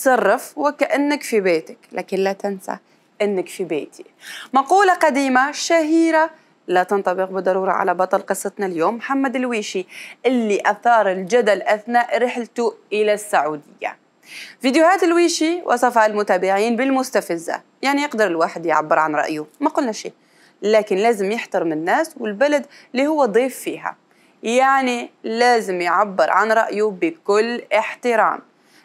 تصرف وكأنك في بيتك لكن لا تنسى أنك في بيتي مقولة قديمة شهيرة لا تنطبق بالضرورة على بطل قصتنا اليوم محمد الويشي اللي أثار الجدل أثناء رحلته إلى السعودية فيديوهات الويشي وصفها المتابعين بالمستفزة يعني يقدر الواحد يعبر عن رأيه ما قلنا شيء لكن لازم يحترم الناس والبلد اللي هو ضيف فيها يعني لازم يعبر عن رأيه بكل احترام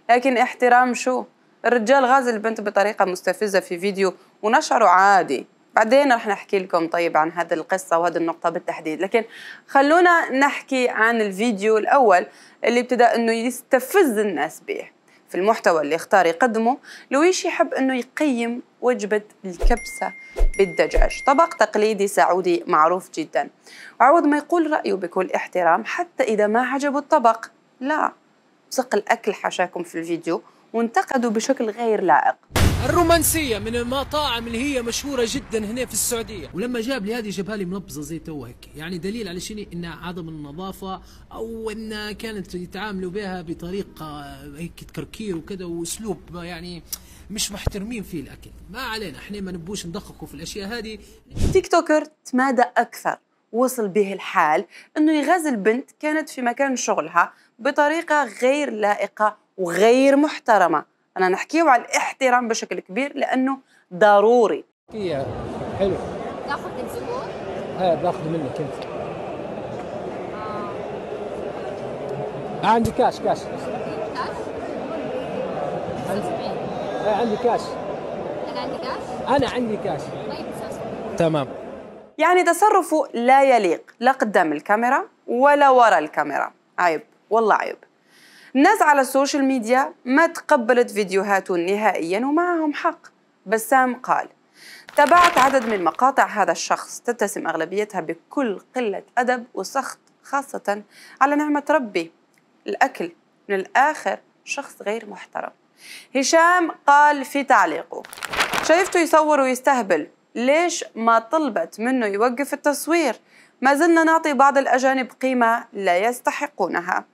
لكن احترام شو الرجال غاز البنت بطريقة مستفزة في فيديو ونشره عادي بعدين رح نحكي لكم طيب عن هذه القصة وهذه النقطة بالتحديد لكن خلونا نحكي عن الفيديو الأول اللي ابتدى أنه يستفز الناس به في المحتوى اللي اختار يقدمه لويش يحب أنه يقيم وجبة الكبسة بالدجاج طبق تقليدي سعودي معروف جدا وعوض ما يقول رأيه بكل احترام حتى إذا ما عجبه الطبق لا صقل الاكل حاشاكم في الفيديو وانتقدوا بشكل غير لائق الرومانسية من المطاعم اللي هي مشهورة جدا هنا في السعودية ولما جاب لي هذه جابها لي منبزة زي تو هيك يعني دليل على شنو انها عدم النظافة او انها كانت يتعاملوا بها بطريقة هيك تكركير وكذا واسلوب يعني مش محترمين فيه الاكل ما علينا احنا ما نبوش ندققوا في الاشياء هذه تيك توكر تمادى اكثر وصل به الحال انه يغازل بنت كانت في مكان شغلها بطريقه غير لائقه وغير محترمه انا نحكيه على الاحترام بشكل كبير لانه ضروري حلو تاخذ من زبون؟ ها باخذ منك انت آه. عندي كاش كاش كاش؟ عندي, إيه، عندي كاش انا عندي كاش؟ انا عندي كاش طيب تمام يعني تصرفه لا يليق لا قدام الكاميرا ولا وراء الكاميرا عيب والله عيب الناس على السوشيال ميديا ما تقبلت فيديوهاته نهائيا ومعهم حق بسام قال تابعت عدد من مقاطع هذا الشخص تتسم أغلبيتها بكل قلة أدب وسخط خاصة على نعمة ربي الأكل من الآخر شخص غير محترم هشام قال في تعليقه شايفته يصور ويستهبل ليش ما طلبت منه يوقف التصوير ما زلنا نعطي بعض الأجانب قيمة لا يستحقونها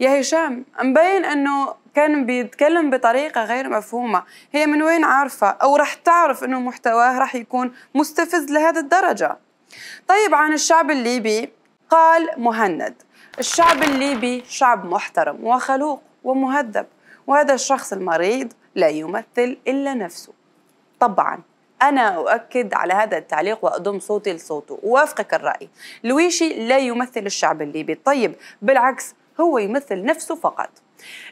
يا هشام مبين انه كان بيتكلم بطريقة غير مفهومة هي من وين عارفة أو رح تعرف أنه محتواه رح يكون مستفز لهذه الدرجة طيب عن الشعب الليبي قال مهند الشعب الليبي شعب محترم وخلوق ومهذب وهذا الشخص المريض لا يمثل إلا نفسه طبعا أنا أؤكد على هذا التعليق وأضم صوتي لصوته وأوافقك الرأي لويشي لا يمثل الشعب الليبي طيب بالعكس هو يمثل نفسه فقط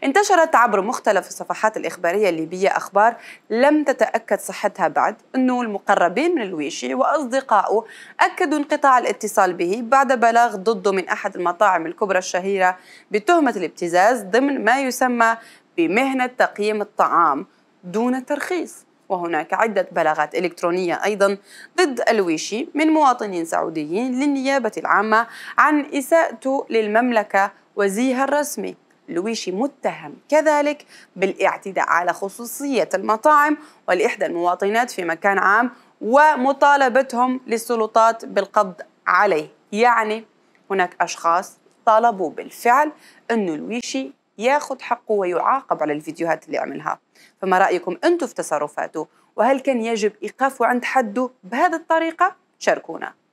انتشرت عبر مختلف الصفحات الإخبارية الليبية أخبار لم تتأكد صحتها بعد أنه المقربين من الويشي وأصدقائه أكدوا انقطاع الاتصال به بعد بلاغ ضده من أحد المطاعم الكبرى الشهيرة بتهمة الابتزاز ضمن ما يسمى بمهنة تقييم الطعام دون ترخيص وهناك عدة بلاغات إلكترونية أيضا ضد الويشي من مواطنين سعوديين للنيابة العامة عن إساءته للمملكة وزيها الرسمي لويشي متهم كذلك بالاعتداء على خصوصية المطاعم والإحدى المواطنات في مكان عام ومطالبتهم للسلطات بالقبض عليه يعني هناك أشخاص طالبوا بالفعل أنه لويشي ياخذ حقه ويعاقب على الفيديوهات اللي عملها فما رأيكم أنتم في تصرفاته وهل كان يجب إيقافه عند حده بهذه الطريقة؟ شاركونا